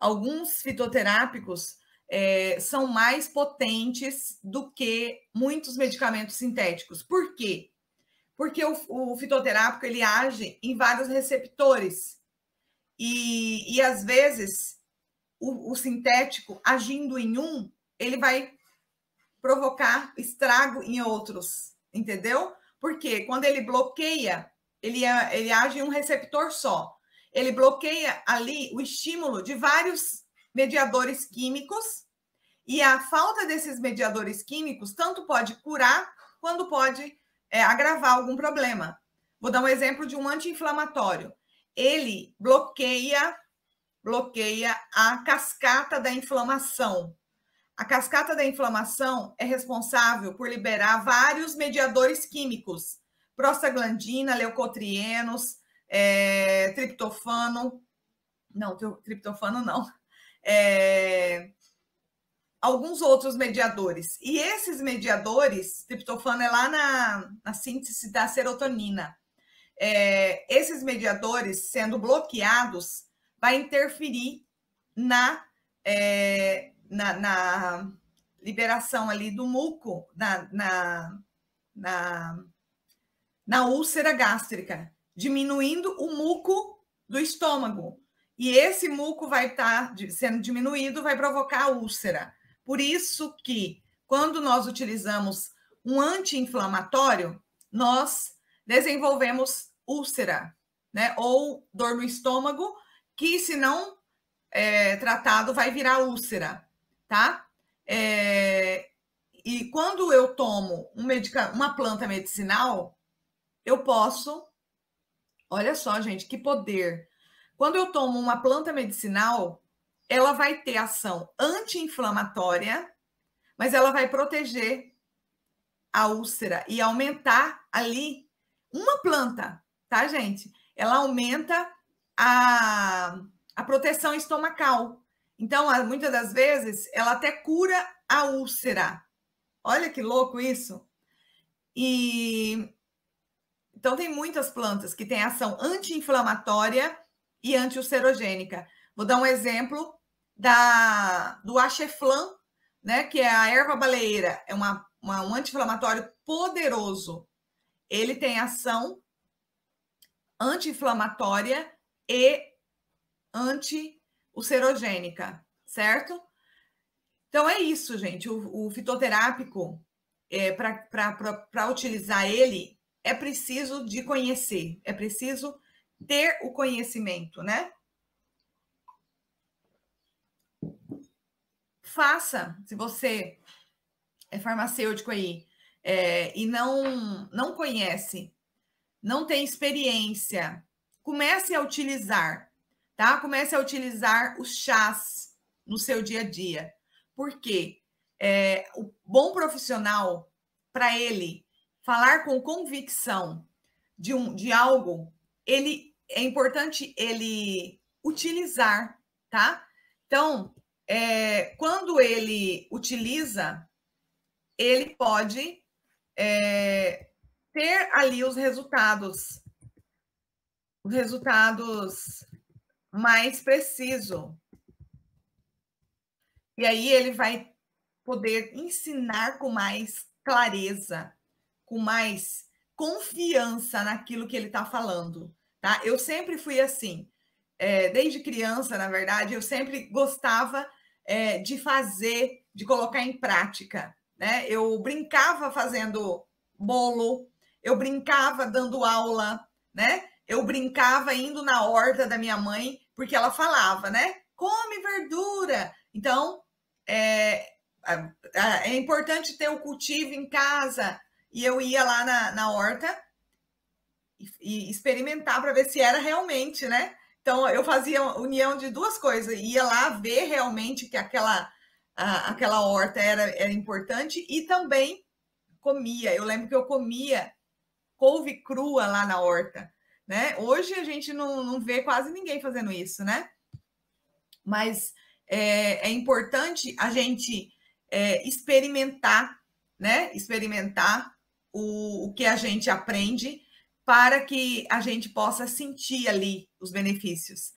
Alguns fitoterápicos é, são mais potentes do que muitos medicamentos sintéticos. Por quê? Porque o, o fitoterápico ele age em vários receptores. E, e às vezes o, o sintético agindo em um, ele vai provocar estrago em outros, entendeu? Porque quando ele bloqueia, ele, é, ele age em um receptor só. Ele bloqueia ali o estímulo de vários mediadores químicos, e a falta desses mediadores químicos tanto pode curar quanto pode é, agravar algum problema. Vou dar um exemplo de um anti-inflamatório. Ele bloqueia bloqueia a cascata da inflamação. A cascata da inflamação é responsável por liberar vários mediadores químicos, prostaglandina, leucotrienos, é, triptofano, não, triptofano não, é, alguns outros mediadores. E esses mediadores, triptofano é lá na, na síntese da serotonina, é, esses mediadores sendo bloqueados vai interferir na, é, na, na, liberação ali do muco, na, na, na, na úlcera gástrica diminuindo o muco do estômago. E esse muco vai estar tá sendo diminuído, vai provocar úlcera. Por isso que, quando nós utilizamos um anti-inflamatório, nós desenvolvemos úlcera, né? Ou dor no estômago, que se não é, tratado vai virar úlcera, tá? É, e quando eu tomo um medica... uma planta medicinal, eu posso Olha só, gente, que poder. Quando eu tomo uma planta medicinal, ela vai ter ação anti-inflamatória, mas ela vai proteger a úlcera e aumentar ali uma planta, tá, gente? Ela aumenta a, a proteção estomacal. Então, muitas das vezes, ela até cura a úlcera. Olha que louco isso! E então, tem muitas plantas que têm ação anti-inflamatória e anti-ulcerogênica. Vou dar um exemplo da, do Acheflan, né, que é a erva baleeira, é uma, uma um anti-inflamatório poderoso. Ele tem ação anti-inflamatória e anti-ulcerogênica, certo? Então é isso, gente. O, o fitoterápico, é, para utilizar ele, é preciso de conhecer, é preciso ter o conhecimento, né? Faça, se você é farmacêutico aí é, e não não conhece, não tem experiência, comece a utilizar, tá? Comece a utilizar os chás no seu dia a dia, porque é, o bom profissional para ele falar com convicção de, um, de algo, ele é importante ele utilizar, tá? Então, é, quando ele utiliza, ele pode é, ter ali os resultados, os resultados mais precisos. E aí ele vai poder ensinar com mais clareza com mais confiança naquilo que ele está falando, tá? Eu sempre fui assim, é, desde criança, na verdade, eu sempre gostava é, de fazer, de colocar em prática, né? Eu brincava fazendo bolo, eu brincava dando aula, né? Eu brincava indo na horta da minha mãe, porque ela falava, né? Come verdura. Então, é, é importante ter o cultivo em casa, e eu ia lá na, na horta e, e experimentar para ver se era realmente, né? Então eu fazia união de duas coisas, ia lá ver realmente que aquela a, aquela horta era, era importante e também comia. Eu lembro que eu comia couve crua lá na horta, né? Hoje a gente não, não vê quase ninguém fazendo isso, né? Mas é, é importante a gente é, experimentar, né? Experimentar o, o que a gente aprende para que a gente possa sentir ali os benefícios.